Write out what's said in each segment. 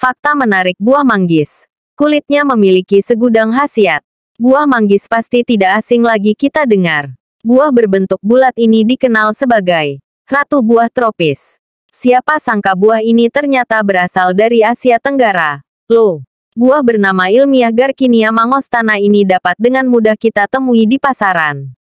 Fakta menarik buah manggis. Kulitnya memiliki segudang khasiat. Buah manggis pasti tidak asing lagi kita dengar. Buah berbentuk bulat ini dikenal sebagai ratu buah tropis. Siapa sangka buah ini ternyata berasal dari Asia Tenggara. Loh, buah bernama ilmiah Garkinia mangostana ini dapat dengan mudah kita temui di pasaran.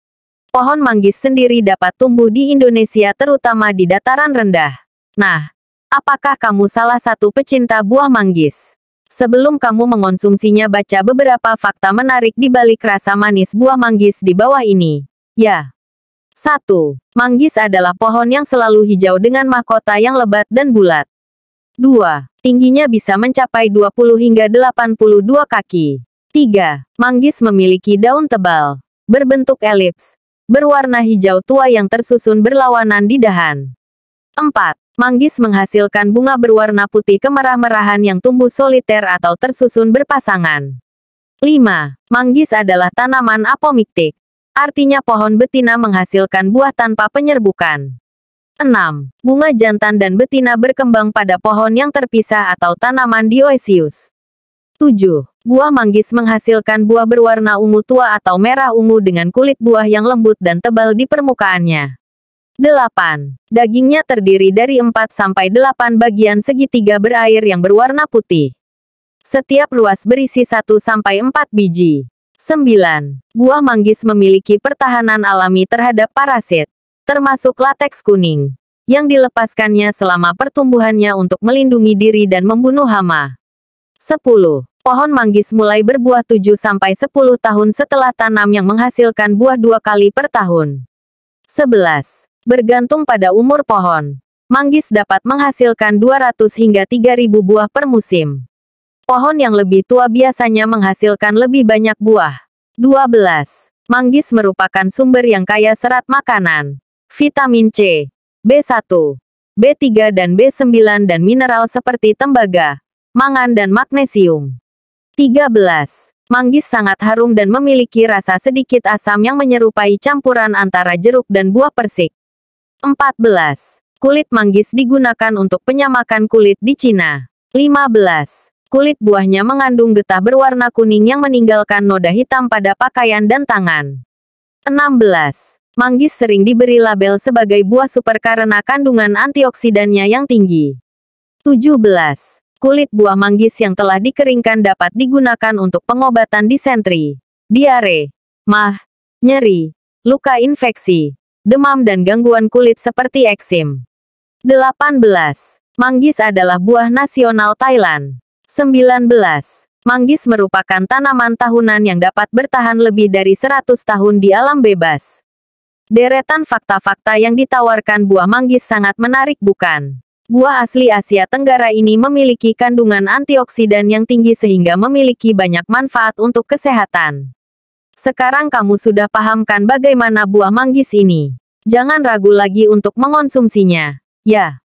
Pohon manggis sendiri dapat tumbuh di Indonesia terutama di dataran rendah. Nah, Apakah kamu salah satu pecinta buah manggis? Sebelum kamu mengonsumsinya baca beberapa fakta menarik di balik rasa manis buah manggis di bawah ini. Ya. 1. Manggis adalah pohon yang selalu hijau dengan mahkota yang lebat dan bulat. 2. Tingginya bisa mencapai 20 hingga 82 kaki. 3. Manggis memiliki daun tebal, berbentuk elips, berwarna hijau tua yang tersusun berlawanan di dahan. 4. Manggis menghasilkan bunga berwarna putih kemerah-merahan yang tumbuh soliter atau tersusun berpasangan. 5. Manggis adalah tanaman apomiktik. Artinya pohon betina menghasilkan buah tanpa penyerbukan. 6. Bunga jantan dan betina berkembang pada pohon yang terpisah atau tanaman dioecius. 7. Buah manggis menghasilkan buah berwarna ungu tua atau merah ungu dengan kulit buah yang lembut dan tebal di permukaannya. 8. Dagingnya terdiri dari 4-8 bagian segitiga berair yang berwarna putih. Setiap ruas berisi 1-4 biji. 9. Buah manggis memiliki pertahanan alami terhadap parasit, termasuk lateks kuning, yang dilepaskannya selama pertumbuhannya untuk melindungi diri dan membunuh hama. 10. Pohon manggis mulai berbuah 7-10 tahun setelah tanam yang menghasilkan buah dua kali per tahun. 11. Bergantung pada umur pohon, manggis dapat menghasilkan 200 hingga 3000 buah per musim. Pohon yang lebih tua biasanya menghasilkan lebih banyak buah. 12. Manggis merupakan sumber yang kaya serat makanan, vitamin C, B1, B3 dan B9 dan mineral seperti tembaga, mangan dan magnesium. 13. Manggis sangat harum dan memiliki rasa sedikit asam yang menyerupai campuran antara jeruk dan buah persik. 14. Kulit manggis digunakan untuk penyamakan kulit di Cina. 15. Kulit buahnya mengandung getah berwarna kuning yang meninggalkan noda hitam pada pakaian dan tangan. 16. Manggis sering diberi label sebagai buah super karena kandungan antioksidannya yang tinggi. 17 kulit buah manggis yang telah dikeringkan dapat digunakan untuk pengobatan disentri, diare, mah, nyeri, luka infeksi, demam dan gangguan kulit seperti eksim. 18. Manggis adalah buah nasional Thailand. 19. Manggis merupakan tanaman tahunan yang dapat bertahan lebih dari 100 tahun di alam bebas. Deretan fakta-fakta yang ditawarkan buah manggis sangat menarik bukan? Buah asli Asia Tenggara ini memiliki kandungan antioksidan yang tinggi sehingga memiliki banyak manfaat untuk kesehatan. Sekarang kamu sudah pahamkan bagaimana buah manggis ini. Jangan ragu lagi untuk mengonsumsinya. Ya,